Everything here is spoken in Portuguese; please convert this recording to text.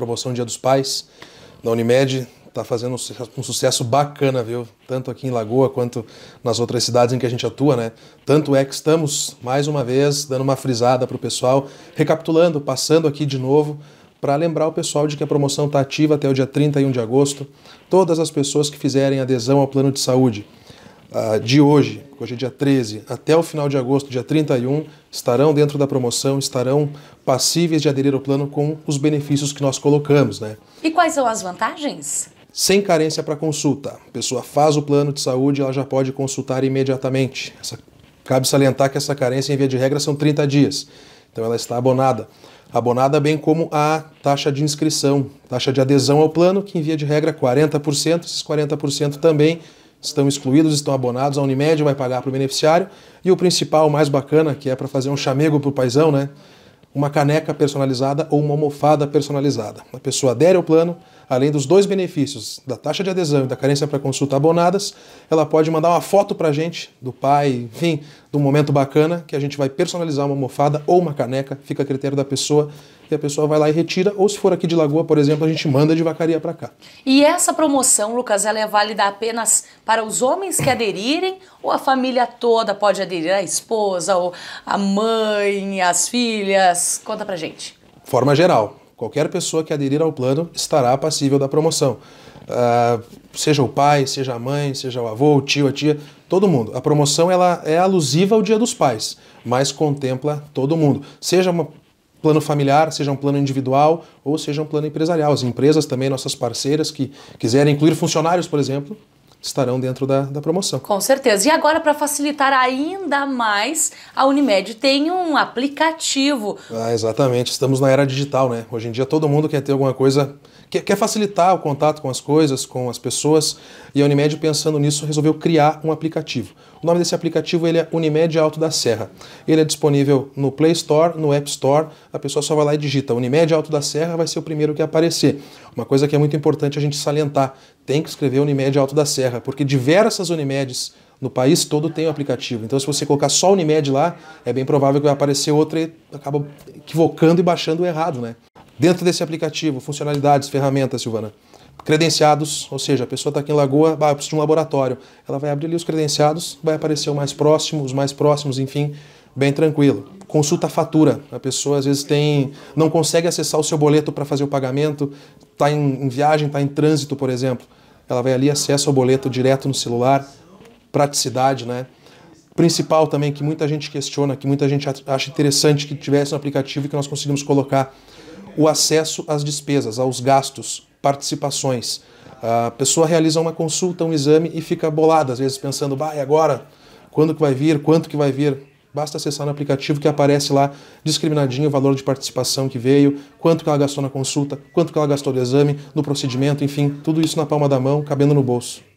promoção Dia dos Pais da Unimed. Está fazendo um sucesso bacana, viu? Tanto aqui em Lagoa quanto nas outras cidades em que a gente atua, né? Tanto é que estamos, mais uma vez, dando uma frisada para o pessoal, recapitulando, passando aqui de novo para lembrar o pessoal de que a promoção está ativa até o dia 31 de agosto. Todas as pessoas que fizerem adesão ao plano de saúde ah, de hoje, hoje é dia 13, até o final de agosto, dia 31, estarão dentro da promoção, estarão passíveis de aderir ao plano com os benefícios que nós colocamos. Né? E quais são as vantagens? Sem carência para consulta. A pessoa faz o plano de saúde, ela já pode consultar imediatamente. Essa, cabe salientar que essa carência, em via de regra, são 30 dias. Então ela está abonada. Abonada bem como a taxa de inscrição, taxa de adesão ao plano, que em via de regra 40%, esses 40% também estão excluídos, estão abonados, a Unimed vai pagar para o beneficiário. E o principal, o mais bacana, que é para fazer um chamego para o paizão, né? Uma caneca personalizada ou uma almofada personalizada. A pessoa adere ao plano, além dos dois benefícios, da taxa de adesão e da carência para consulta abonadas, ela pode mandar uma foto para a gente, do pai, enfim, de um momento bacana, que a gente vai personalizar uma almofada ou uma caneca, fica a critério da pessoa, e a pessoa vai lá e retira, ou se for aqui de Lagoa, por exemplo, a gente manda de vacaria para cá. E essa promoção, Lucas, ela é válida apenas para os homens que aderirem, ou a família toda pode aderir, a esposa, ou a mãe, as filhas? Conta a gente. Forma geral, Qualquer pessoa que aderir ao plano estará passível da promoção. Uh, seja o pai, seja a mãe, seja o avô, o tio, a tia, todo mundo. A promoção ela é alusiva ao Dia dos Pais, mas contempla todo mundo. Seja um plano familiar, seja um plano individual ou seja um plano empresarial. As empresas também, nossas parceiras que quiserem incluir funcionários, por exemplo, estarão dentro da, da promoção. Com certeza. E agora, para facilitar ainda mais, a Unimed tem um aplicativo. Ah, exatamente. Estamos na era digital, né? Hoje em dia todo mundo quer ter alguma coisa, quer, quer facilitar o contato com as coisas, com as pessoas. E a Unimed, pensando nisso, resolveu criar um aplicativo. O nome desse aplicativo ele é Unimed Alto da Serra. Ele é disponível no Play Store, no App Store. A pessoa só vai lá e digita Unimed Alto da Serra, vai ser o primeiro que aparecer. Uma coisa que é muito importante a gente salientar tem que escrever Unimed Alto da Serra, porque diversas Unimedes no país todo tem o aplicativo. Então, se você colocar só Unimed lá, é bem provável que vai aparecer outra e acaba equivocando e baixando errado, né? Dentro desse aplicativo, funcionalidades, ferramentas, Silvana credenciados, ou seja, a pessoa está aqui em Lagoa, ah, eu preciso de um laboratório. Ela vai abrir ali os credenciados, vai aparecer o mais próximo, os mais próximos, enfim, bem tranquilo. Consulta a fatura. A pessoa às vezes tem, não consegue acessar o seu boleto para fazer o pagamento, está em, em viagem, está em trânsito, por exemplo ela vai ali, acessa o boleto direto no celular, praticidade, né? Principal também que muita gente questiona, que muita gente acha interessante que tivesse um aplicativo e que nós conseguimos colocar o acesso às despesas, aos gastos, participações. A pessoa realiza uma consulta, um exame e fica bolada, às vezes pensando, vai agora? Quando que vai vir? Quanto que vai vir? Basta acessar no aplicativo que aparece lá discriminadinho o valor de participação que veio, quanto que ela gastou na consulta, quanto que ela gastou no exame, no procedimento, enfim, tudo isso na palma da mão, cabendo no bolso.